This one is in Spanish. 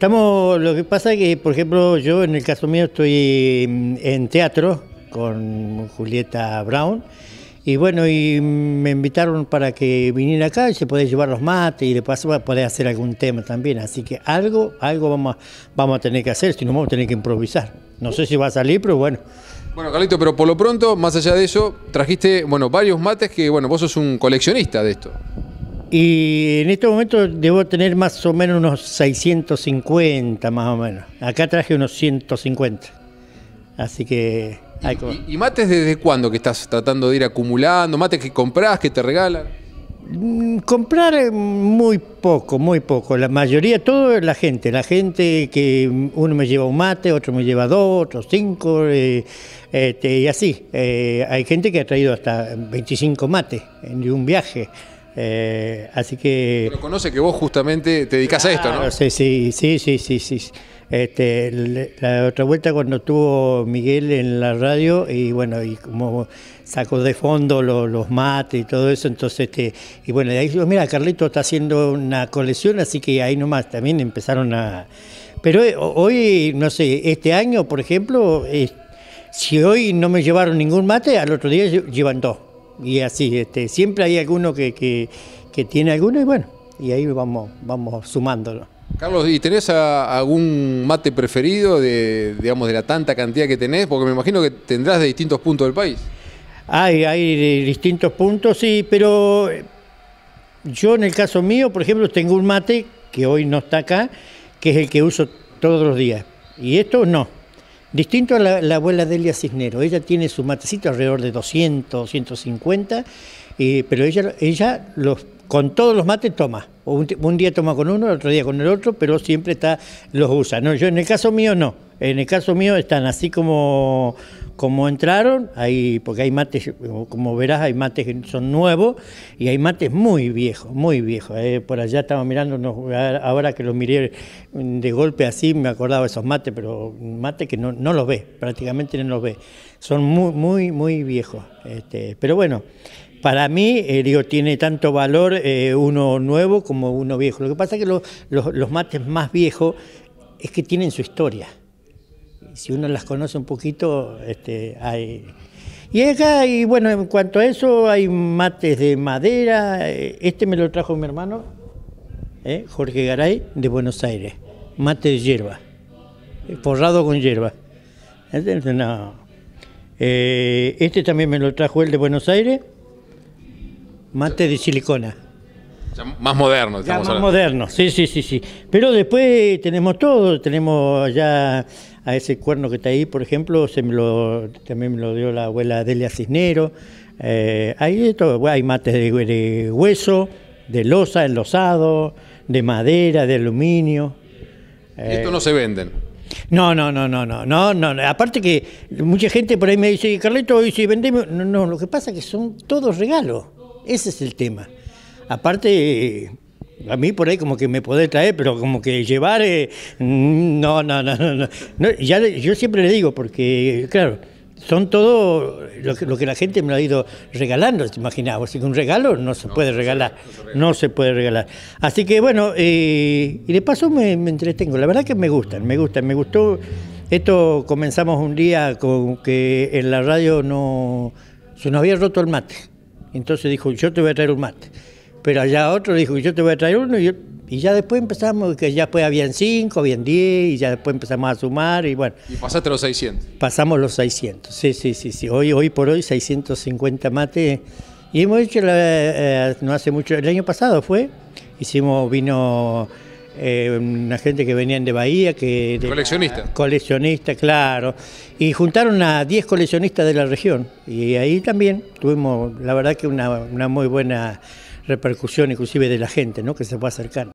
Estamos, lo que pasa es que, por ejemplo, yo en el caso mío estoy mm, en teatro con Julieta Brown. Y bueno, y me invitaron para que viniera acá y se puede llevar los mates y después paso poder hacer algún tema también. Así que algo, algo vamos a, vamos a tener que hacer, si no vamos a tener que improvisar. No sé si va a salir, pero bueno. Bueno, Carlito, pero por lo pronto, más allá de eso, trajiste, bueno, varios mates que, bueno, vos sos un coleccionista de esto. Y en este momento debo tener más o menos unos 650, más o menos. Acá traje unos 150. Así que... ¿Y, mates desde cuándo que estás tratando de ir acumulando? ¿Mates que compras, que te regalan? Mm, comprar eh, muy poco, muy poco. La mayoría, todo es la gente. La gente que mm, uno me lleva un mate, otro me lleva dos, otros cinco, eh, este, y así. Eh, hay gente que ha traído hasta 25 mates en un viaje. Eh, así que. Pero conoce que vos justamente te dedicas a esto, ¿no? Sí, sí, sí, sí, sí. sí. Este, la otra vuelta cuando estuvo Miguel en la radio y bueno, y como sacó de fondo los, mates y todo eso, entonces, este, y bueno, de ahí mira, Carlito está haciendo una colección, así que ahí nomás también empezaron a... Pero eh, hoy, no sé, este año, por ejemplo, si hoy no me llevaron ningún mate, al otro día llevan dos y así, este, siempre hay alguno que, que, tiene alguno y bueno, y ahí vamos, vamos sumándolo. Carlos, ¿y tenés algún mate preferido de, digamos, de la tanta cantidad que tenés? Porque me imagino que tendrás de distintos puntos del país. Hay, hay distintos puntos, sí, pero eh, yo en el caso mío, por ejemplo, tengo un mate que hoy no está acá, que es el que uso todos los días. Y esto no Distinto a la, abuela Delia Cisnero, ella tiene su matecito alrededor de 200, 150, eh, pero ella, ella los, con todos los mates toma. Un, día toma con uno, otro día con el otro, pero siempre está, los usa. No, yo en el caso mío no. En el caso mío están así como, como entraron, ahí, porque hay mates, como verás, hay mates que son nuevos y hay mates muy viejos, muy viejos. Eh. por allá estaba mirando, ahora que los miré de golpe así, me acordaba de esos mates, pero mates que no, los ve, prácticamente no los ve. Son muy, muy, muy viejos. Este, pero bueno, para mí, eh, digo, tiene tanto valor eh, uno nuevo como uno viejo. Lo que pasa es que los, los mates más viejos es que tienen su historia si uno las conoce un poquito, este, hay... Y acá, y bueno, en cuanto a eso, hay mates de madera. Eh, este me lo trajo mi hermano, eh, Jorge Garay, de Buenos Aires. Mate de hierba, eh, forrado con hierba. este también me lo trajo él de Buenos Aires. Mate de silicona más moderno. Ya más moderno, sí, sí, sí, sí. Pero después tenemos todo, tenemos allá a ese cuerno que está ahí, por ejemplo, se me lo, también me lo dio la abuela Delia Cisnero. Eh, hay hay mates de, hueso, de losa, enlosado, de madera, de aluminio. esto no se venden? No, no, no, no, no, no, no. Aparte que mucha gente por ahí me dice, carlito, y si vendemos. No, no, lo que pasa es que son todos regalos. Ese es el tema. Aparte, a mí por ahí como que me podés traer, pero como que llevar, eh, no, no, no, no. yo siempre le digo, porque, claro, son todo lo que, la gente me ha ido regalando, te imaginabas, Así que un regalo no se puede regalar, no se puede regalar. Así que bueno, eh, y de paso me, entretengo. La verdad que me gustan, me gustan, me gustó. Esto comenzamos un día con que en la radio no se nos había roto el mate. Entonces dijo, yo te voy a traer un mate. Pero allá otro dijo, yo te voy a traer uno. Y, ya después empezamos, que ya después pues habían cinco, habían diez, y ya después empezamos a sumar y bueno. ¿Y pasaste los 600? Pasamos los 600, sí, sí, sí. sí. Hoy, hoy por hoy 650 mates. Y hemos hecho, eh, no hace mucho, el año pasado fue, hicimos, vino eh, una gente que venían de Bahía, que... coleccionista. coleccionista, claro. Y juntaron a 10 coleccionistas de la región. Y ahí también tuvimos, la verdad que una, una muy buena repercusión inclusive de la gente, ¿no? Que se a acercar.